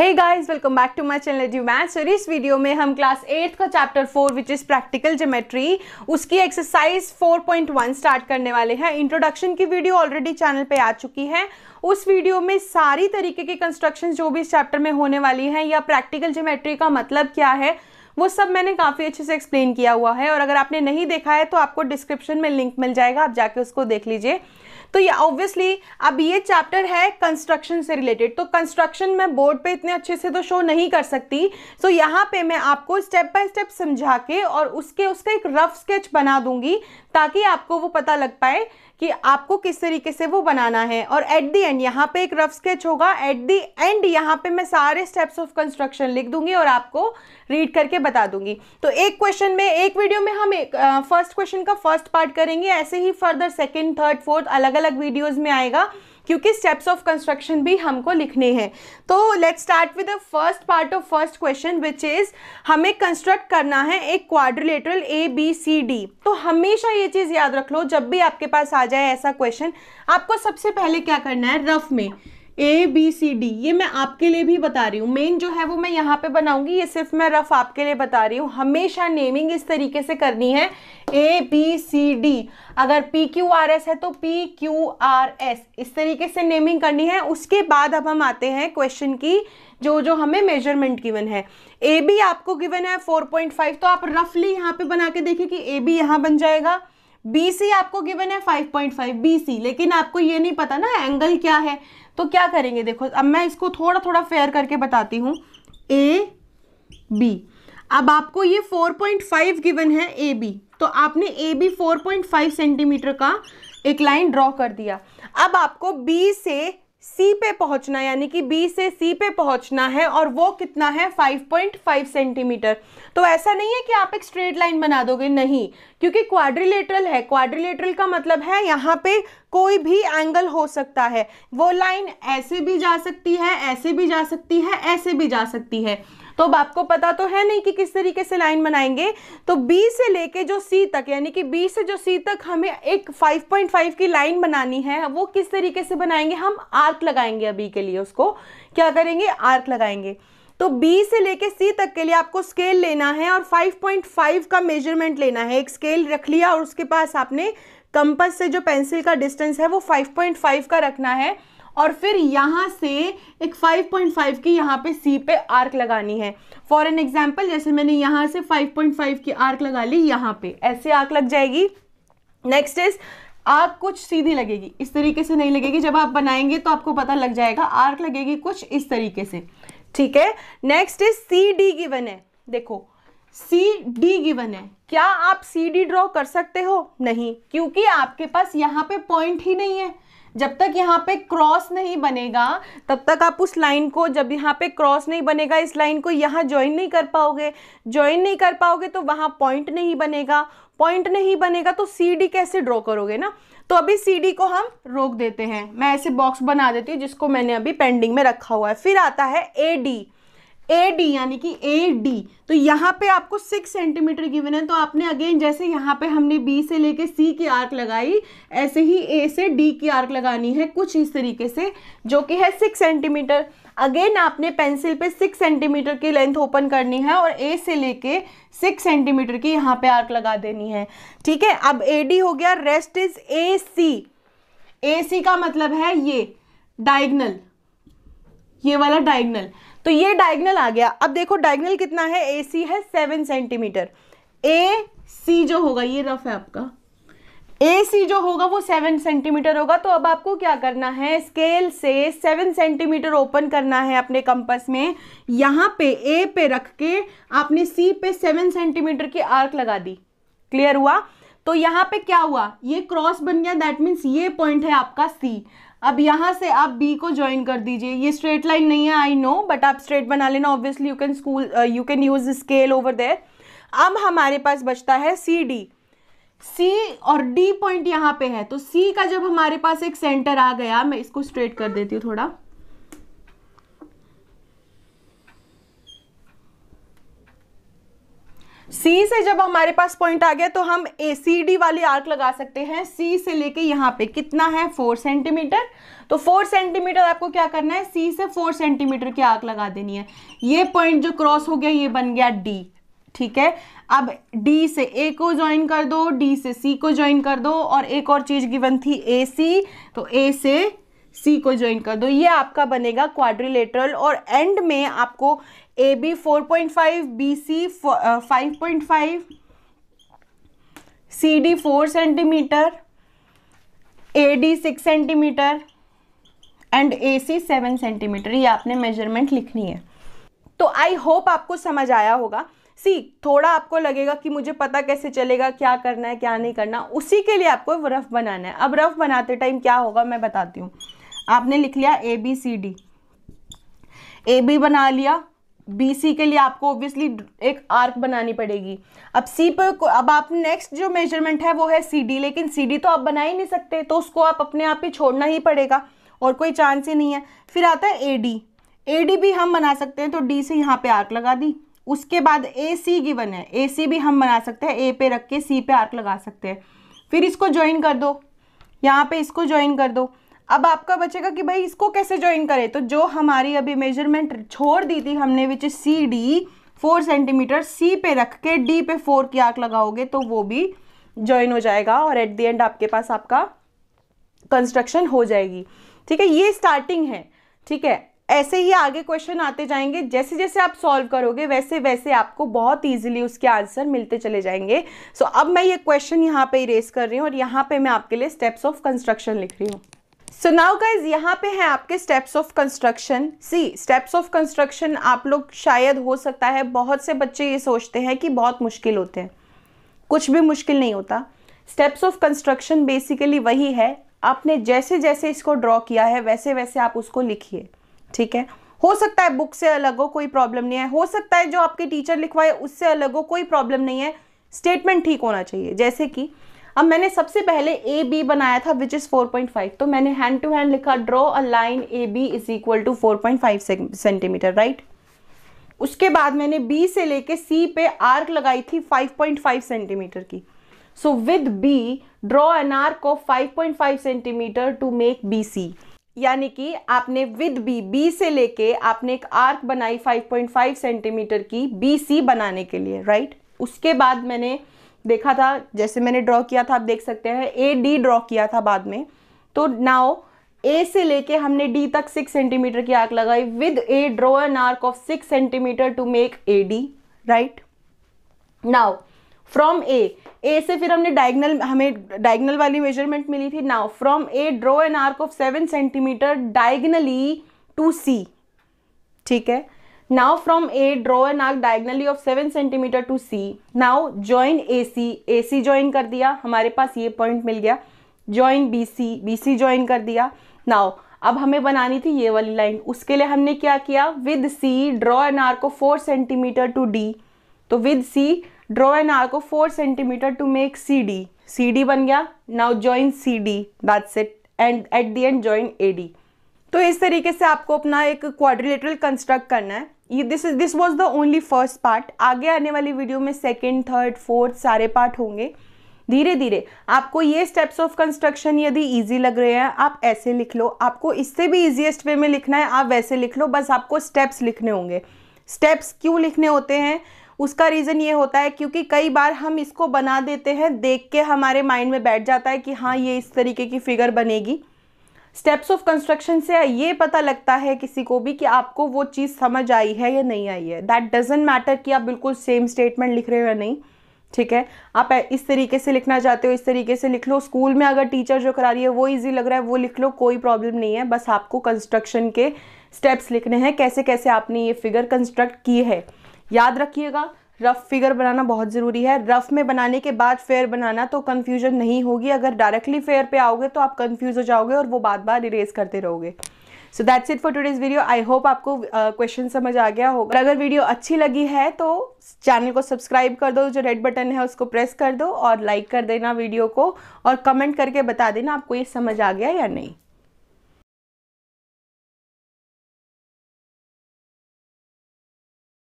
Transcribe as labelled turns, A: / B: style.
A: Hey guys welcome back to my channel Edu Maths और इस video में हम क्लास एट्थ का chapter four which is practical geometry उसकी एक्सरसाइज 4.1 स्टार्ट करने वाले हैं इंट्रोडक्शन की वीडियो ऑलरेडी चैनल पे आ चुकी है उस वीडियो में सारी तरीके के कंस्ट्रक्शन जो भी इस चैप्टर में होने वाली हैं या प्रैक्टिकल ज्योमेट्री का मतलब क्या है वो सब मैंने काफ़ी अच्छे से एक्सप्लेन किया हुआ है और अगर आपने नहीं देखा है तो आपको डिस्क्रिप्शन में लिंक मिल जाएगा आप जाके उसको देख लीजिए तो ये ऑब्वियसली अब ये चैप्टर है कंस्ट्रक्शन से रिलेटेड तो कंस्ट्रक्शन मैं बोर्ड पे इतने अच्छे से तो शो नहीं कर सकती सो so यहाँ पे मैं आपको स्टेप बाय स्टेप समझा के और उसके उसका एक रफ स्केच बना दूंगी ताकि आपको वो पता लग पाए कि आपको किस तरीके से वो बनाना है और एट दी एंड यहाँ पे एक रफ स्केच होगा एट दी एंड यहाँ पे मैं सारे स्टेप्स ऑफ कंस्ट्रक्शन लिख दूंगी और आपको रीड करके बता दूंगी तो एक क्वेश्चन में एक वीडियो में हम एक फर्स्ट क्वेश्चन का फर्स्ट पार्ट करेंगे ऐसे ही फर्दर सेकेंड थर्ड फोर्थ अलग अलग वीडियोज़ में आएगा क्योंकि स्टेप्स ऑफ कंस्ट्रक्शन भी हमको लिखने हैं तो let's start with the first part of first question which is हमें कंस्ट्रक्ट करना है एक quadrilateral A B C D तो हमेशा ये चीज़ याद रख लो जब भी आपके पास आ जाए ऐसा क्वेश्चन आपको सबसे पहले क्या करना है रफ में ए बी सी डी ये मैं आपके लिए भी बता रही हूँ मेन जो है वो मैं यहाँ पे बनाऊंगी ये सिर्फ मैं रफ आपके लिए बता रही हूँ हमेशा नेमिंग इस तरीके से करनी है ए बी सी डी अगर पी क्यू आर एस है तो पी क्यू आर एस इस तरीके से नेमिंग करनी है उसके बाद अब हम आते हैं क्वेश्चन की जो जो हमें मेजरमेंट गिवन है ए बी आपको गिवन है 4.5 तो आप रफली यहाँ पे बना के देखिए कि ए बी यहाँ बन जाएगा बी सी आपको गिवन है 5.5 बी सी लेकिन आपको ये नहीं पता ना एंगल क्या है तो क्या करेंगे देखो अब मैं इसको थोड़ा थोड़ा फेयर करके बताती हूँ ए बी अब आपको ये 4.5 गिवन है ए बी तो आपने ए बी 4.5 सेंटीमीटर का एक लाइन ड्रॉ कर दिया अब आपको बी से सी पे पहुंचना यानी कि बी से सी पे पहुंचना है और वो कितना है 5.5 सेंटीमीटर तो ऐसा नहीं है कि आप एक स्ट्रेट लाइन बना दोगे नहीं क्योंकि क्वाड्रिलेटरल है क्वाड्रिलेटरल का मतलब है यहाँ पे कोई भी एंगल हो सकता है वो लाइन ऐसे भी जा सकती है ऐसे भी जा सकती है ऐसे भी जा सकती है तो अब आपको पता तो है नहीं कि किस तरीके से लाइन बनाएंगे तो बी से लेके जो सी तक यानी कि बी से जो सी तक हमें एक 5.5 की लाइन बनानी है वो किस तरीके से बनाएंगे हम आर्क लगाएंगे अभी के लिए उसको क्या करेंगे आर्क लगाएंगे तो B से लेके C तक के लिए आपको स्केल लेना है और 5.5 का मेजरमेंट लेना है एक स्केल रख लिया और उसके पास आपने कंपस से जो पेंसिल का डिस्टेंस है वो 5.5 का रखना है और फिर यहाँ से एक 5.5 की यहाँ पे सी पे आर्क लगानी है फॉर एन एग्जाम्पल जैसे मैंने यहाँ से 5.5 की आर्क लगा ली यहाँ पे ऐसे आर्क लग जाएगी नेक्स्ट इज आर्क कुछ सीधी लगेगी इस तरीके से नहीं लगेगी जब आप बनाएंगे तो आपको पता लग जाएगा आर्क लगेगी कुछ इस तरीके से ठीक है next is C D given है देखो सी डी गिवन है क्या आप सी डी ड्रॉ कर सकते हो नहीं क्योंकि आपके पास यहाँ पे पॉइंट ही नहीं है जब तक यहाँ पे क्रॉस नहीं बनेगा तब तक आप उस लाइन को जब यहाँ पे क्रॉस नहीं बनेगा इस लाइन को यहाँ ज्वाइन नहीं कर पाओगे ज्वाइन नहीं कर पाओगे तो वहाँ पॉइंट नहीं बनेगा पॉइंट नहीं बनेगा तो सी डी कैसे ड्रॉ करोगे ना तो अभी सी डी को हम रोक देते हैं मैं ऐसे बॉक्स बना देती हूँ जिसको मैंने अभी पेंडिंग में रखा हुआ है फिर आता है ए डी ए डी यानी कि ए डी तो यहाँ पे आपको सिक्स सेंटीमीटर गिवन है तो आपने अगेन जैसे यहाँ पे हमने बी से लेके सी की आर्क लगाई ऐसे ही ए से डी की आर्क लगानी है कुछ इस तरीके से जो कि है सिक्स सेंटीमीटर अगेन आपने पेंसिल पे सिक्स सेंटीमीटर की लेंथ ओपन करनी है और ए से लेके सिक्स सेंटीमीटर की यहाँ पे आर्क लगा देनी है ठीक है अब ए डी हो गया रेस्ट इज ए सी ए सी का मतलब है ये डायगनल ये वाला डायगनल तो ये डायगनल आ गया अब देखो डायगनल कितना है ए सी है सेवन सेंटीमीटर ए सी जो होगा ये रफ है आपका ए सी जो होगा वो सेवन सेंटीमीटर होगा तो अब आपको क्या करना है स्केल से सेवन सेंटीमीटर ओपन करना है अपने कंपस में यहाँ पे ए पे रख के आपने सी पे सेवन सेंटीमीटर की आर्क लगा दी क्लियर हुआ तो यहाँ पे क्या हुआ ये क्रॉस बन गया दैट मीन्स ये पॉइंट है आपका सी अब यहाँ से आप बी को ज्वाइन कर दीजिए ये स्ट्रेट लाइन नहीं है आई नो बट आप स्ट्रेट बना लेना obviously you can school you can use scale over there अब हमारे पास बचता है सी डी सी और डी पॉइंट यहाँ पे है तो सी का जब हमारे पास एक सेंटर आ गया मैं इसको स्ट्रेट कर देती हूँ थोड़ा सी से जब हमारे पास पॉइंट आ गया तो हम ए सी डी वाली आर्क लगा सकते हैं सी से लेके यहाँ पे कितना है फोर सेंटीमीटर तो फोर सेंटीमीटर आपको क्या करना है सी से फोर सेंटीमीटर की आर्क लगा देनी है ये पॉइंट जो क्रॉस हो गया ये बन गया डी ठीक है अब डी से ए को ज्वाइन कर दो डी से सी को ज्वाइन कर दो और एक और चीज़ गिवन थी ए सी तो ए से सी को ज्वाइन कर दो ये आपका बनेगा क्वाड्रिलेटरल और एंड में आपको A B four point five B C five point five C D four centimetre A D six centimetre and A C seven centimetre ये आपने मेजरमेंट लिखनी है तो आई होप आपको समझ आया होगा सी थोड़ा आपको लगेगा कि मुझे पता कैसे चलेगा क्या करना है क्या नहीं करना उसी के लिए आपको रफ बनाना है अब रफ बनाते टाइम क्या होगा मैं बताती हूँ आपने लिख लिया A B C D A B बना लिया बी सी के लिए आपको ऑब्वियसली एक आर्क बनानी पड़ेगी अब सी पर अब आप नेक्स्ट जो मेजरमेंट है वो है सी डी लेकिन सी डी तो आप बना ही नहीं सकते तो उसको आप अपने आप ही छोड़ना ही पड़ेगा और कोई चांस ही नहीं है फिर आता है ए डी ए डी भी हम बना सकते हैं तो डी से यहाँ पे आर्क लगा दी उसके बाद ए सी गिवन है ए सी भी हम बना सकते हैं ए पे रख के सी पे आर्क लगा सकते हैं फिर इसको ज्वाइन कर दो यहाँ पे इसको ज्वाइन कर दो अब आपका बचेगा कि भाई इसको कैसे ज्वाइन करें तो जो हमारी अभी मेजरमेंट छोड़ दी थी हमने which C D four centimetre C पे रख के डी पे फोर की आँख लगाओगे तो वो भी ज्वाइन हो जाएगा और एट द एंड आपके पास आपका कंस्ट्रक्शन हो जाएगी ठीक है ये स्टार्टिंग है ठीक है ऐसे ही आगे क्वेश्चन आते जाएंगे जैसे जैसे आप सॉल्व करोगे वैसे वैसे आपको बहुत इजीली उसके आंसर मिलते चले जाएंगे सो so, अब मैं ये क्वेश्चन यहाँ पे इरेज कर रही हूँ और यहाँ पे मैं आपके लिए स्टेप्स ऑफ कंस्ट्रक्शन लिख रही हूँ सो नाउ गाइज यहाँ पे हैं आपके steps of construction see steps of construction आप लोग शायद हो सकता है बहुत से बच्चे ये सोचते हैं कि बहुत मुश्किल होते हैं कुछ भी मुश्किल नहीं होता स्टेप्स ऑफ कंस्ट्रक्शन बेसिकली वही है आपने जैसे जैसे इसको ड्रॉ किया है वैसे वैसे आप उसको लिखिए ठीक है हो सकता है बुक से अलग हो कोई प्रॉब्लम नहीं है हो सकता है जो आपके टीचर लिखवाए उससे अलग हो कोई प्रॉब्लम नहीं है स्टेटमेंट ठीक होना चाहिए जैसे कि अब मैंने सबसे पहले ए बी बनाया था विच इज़ 4.5 तो मैंने हैंड टू हैंड लिखा draw a line A B is equal to 4.5 centimetre right उसके बाद मैंने बी से लेके सी पे आर्क लगाई थी 5.5 सेंटीमीटर की so with B draw an arc of 5.5 centimetre to make B C यानी कि आपने विद बी बी से लेके आपने एक आर्क बनाई 5.5 सेंटीमीटर की बी सी बनाने के लिए राइट right? उसके बाद मैंने देखा था जैसे मैंने ड्रॉ किया था आप देख सकते हैं ए डी ड्रॉ किया था बाद में तो नाउ ए से लेके हमने डी तक सिक्स सेंटीमीटर की आग लगाई with A draw an arc of six centimetre to make A D right now from A A से फिर हमने डायगनल हमें डायगनल वाली मेजरमेंट मिली थी now from A draw an arc of seven centimetre diagonally to C ठीक है Now from A, draw an arc diagonally of 7 centimeter to C. Now join AC, AC join कर दिया हमारे पास ये point मिल गया join BC, BC join कर दिया Now अब हमें बनानी थी ये वाली लाइन उसके लिए हमने क्या किया with C draw an arc को फोर सेंटीमीटर टू डी तो with C draw an arc को four centimetre to make C D C D बन गया now join C D that's set and at the end join A D तो इस तरीके से आपको अपना एक क्वाड्रिलेटरल कंस्ट्रक्ट करना है ये this is this was the only first part आगे आने वाली वीडियो में सेकेंड थर्ड फोर्थ सारे पार्ट होंगे धीरे धीरे आपको ये स्टेप्स ऑफ कंस्ट्रक्शन यदि ईजी लग रहे हैं आप ऐसे लिख लो आपको इससे भी ईजिएस्ट वे में लिखना है आप वैसे लिख लो बस आपको स्टेप्स लिखने होंगे स्टेप्स क्यों लिखने होते हैं उसका रीज़न ये होता है क्योंकि कई बार हम इसको बना देते हैं देख के हमारे माइंड में बैठ जाता है कि हाँ ये इस तरीके की फ़िगर बनेगी स्टेप्स ऑफ कंस्ट्रक्शन से ये पता लगता है किसी को भी कि आपको वो चीज़ समझ आई है या नहीं आई है दैट डजेंट मैटर कि आप बिल्कुल सेम स्टेटमेंट लिख रहे हो या नहीं ठीक है आप इस तरीके से लिखना चाहते हो इस तरीके से लिख लो स्कूल में अगर टीचर जो करा रही है वो इजी लग रहा है वो लिख लो कोई प्रॉब्लम नहीं है बस आपको कंस्ट्रक्शन के स्टेप्स लिखने हैं कैसे कैसे आपने ये फिगर कंस्ट्रक्ट की है याद रखिएगा रफ़ फिगर बनाना बहुत ज़रूरी है रफ़ में बनाने के बाद फेयर बनाना तो कन्फ्यूजन नहीं होगी अगर डायरेक्टली फेयर पे आओगे तो आप कन्फ्यूज़ हो जाओगे और वो बार बार इरेज करते रहोगे so that's it for today's video I hope आपको क्वेश्चन uh, समझ आ गया होगा अगर वीडियो अच्छी लगी है तो चैनल को सब्सक्राइब कर दो जो रेड बटन है उसको प्रेस कर दो और लाइक कर देना वीडियो को और कमेंट करके बता देना आपको ये समझ आ गया या नहीं